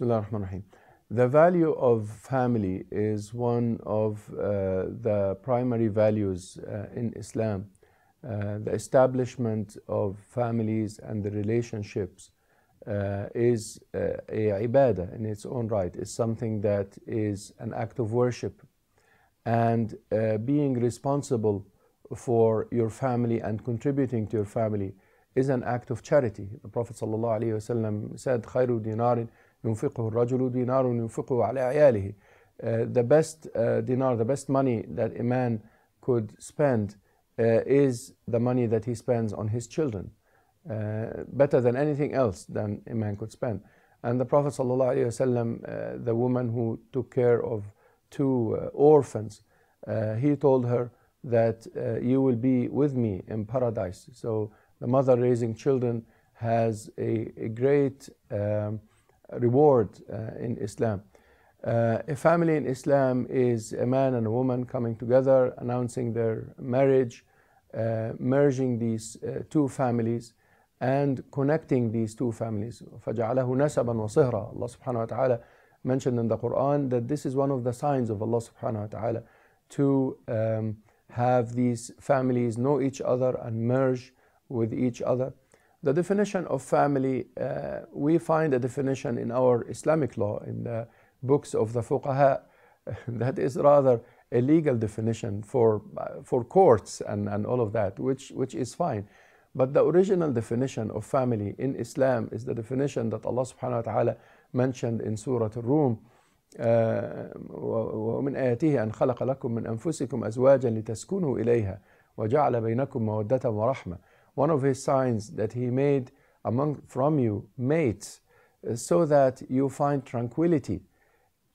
Bismillah ar-Rahman ar-Rahim. The value of family is one of uh, the primary values uh, in Islam. Uh, the establishment of families and the relationships uh, is uh, a ibadah in its own right, It's something that is an act of worship. And uh, being responsible for your family and contributing to your family is an act of charity. The Prophet ﷺ said, خَيْرُ ينفقه الرجل دينار ينفقه على عياله uh, the best uh, dinar the best money that a man could spend uh, is the money that he spends on his children uh, better than anything else than a man could spend and the prophet ﷺ, wasallam uh, the woman who took care of two uh, orphans he told her that you will be with me in paradise so the mother raising children has a, a great um, reward uh, in Islam. Uh, a family in Islam is a man and a woman coming together, announcing their marriage, uh, merging these two families, and connecting these two families. فَجَعَلَهُ نَسَبًا وَصِهْرًا Allah subhanahu wa ta'ala mentioned in the Quran that this is one of the signs of Allah subhanahu wa ta'ala to um, have these families know each other and merge with each other. The definition of family, uh, we find a definition in our Islamic law, in the books of the fuqaha, that is rather a legal definition for, uh, for courts and, and all of that, which, which is fine. But the original definition of family in Islam is the definition that Allah subhanahu wa ta'ala mentioned in Surah Al-Rum, ومن آياته أن خلق لكم من أنفسكم أزواجا لتسكنوا إليها وجعل بينكم مودة ورحمة one of his signs that he made among from you mates uh, so that you find tranquility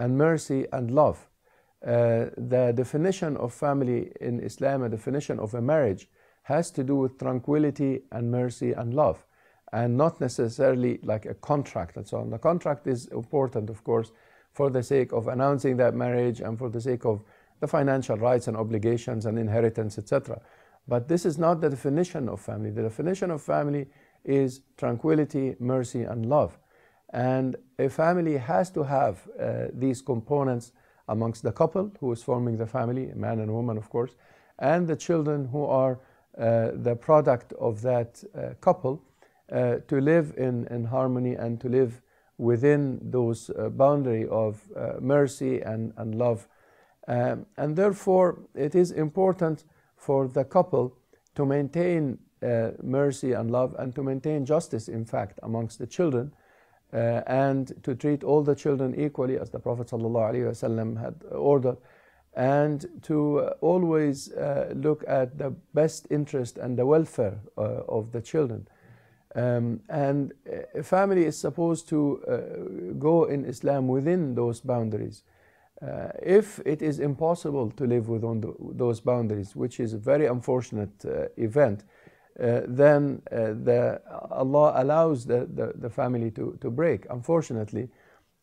and mercy and love uh, the definition of family in islam a definition of a marriage has to do with tranquility and mercy and love and not necessarily like a contract and so on the contract is important of course for the sake of announcing that marriage and for the sake of the financial rights and obligations and inheritance etc but this is not the definition of family. The definition of family is tranquility, mercy, and love. And a family has to have uh, these components amongst the couple who is forming the family, man and woman, of course, and the children who are uh, the product of that uh, couple uh, to live in, in harmony and to live within those uh, boundary of uh, mercy and, and love. Um, and therefore, it is important for the couple to maintain uh, mercy and love and to maintain justice, in fact, amongst the children uh, and to treat all the children equally as the Prophet ﷺ had ordered and to uh, always uh, look at the best interest and the welfare uh, of the children. Um, and a uh, family is supposed to go in Islam within those boundaries. Uh, if it is impossible to live within the, those boundaries, which is a very unfortunate uh, event, uh, then uh, the, Allah allows the, the, the, family to, to break, unfortunately.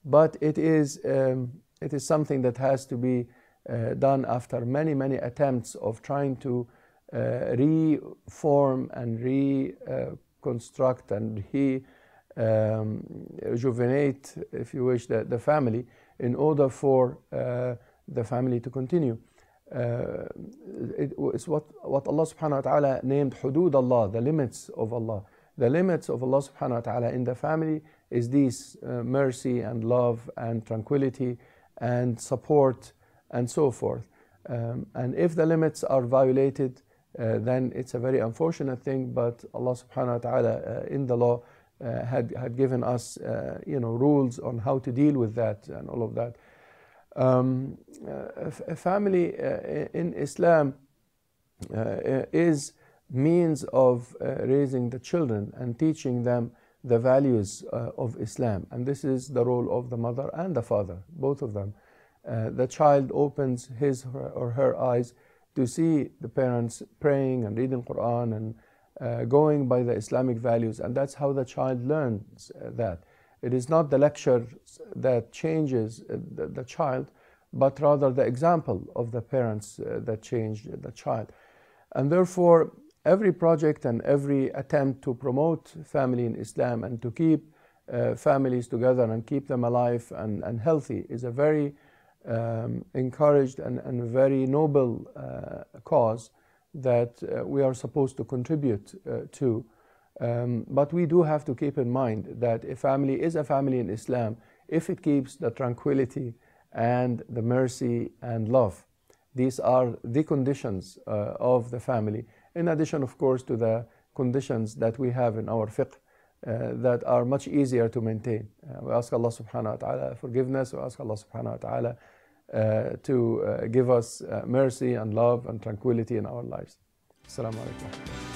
But it is, um, it is something that has to be uh, done after many, many attempts of trying to uh, reform and reconstruct and um, rejuvenate, if you wish, the, the family in order for uh, the family to continue. Uh, it, it's what, what Allah subhanahu wa ta'ala named hudud Allah, the limits of Allah. The limits of Allah subhanahu wa ta'ala in the family is these uh, mercy and love and tranquility and support and so forth. Um, and if the limits are violated, uh, then it's a very unfortunate thing, but Allah subhanahu wa ta'ala uh, in the law uh, had, had given us uh, you know, rules on how to deal with that and all of that. Um, uh, a family uh, in Islam uh, is means of raising the children and teaching them the values of Islam. And this is the role of the mother and the father, both of them. the child opens his or her eyes to see the parents praying and reading Quran and uh, going by the Islamic values, and that's how the child learns uh, that. It is not the lecture that changes uh, the, the child, but rather the example of the parents uh, that changed the child. And therefore, every project and every attempt to promote family in Islam and to keep uh, families together and keep them alive and, and healthy is a very um, encouraged and, and very noble uh, cause that uh, we are supposed to contribute uh, to. Um, but we do have to keep in mind that a family is a family in Islam if it keeps the tranquility and the mercy and love. These are the conditions uh, of the family, in addition, of course, to the conditions that we have in our fiqh. Uh, that are much easier to maintain. Uh, we ask Allah subhanahu wa ta'ala forgiveness, we ask Allah subhanahu wa ta'ala uh, to uh, give us uh, mercy and love and tranquility in our lives. Assalamu alaikum.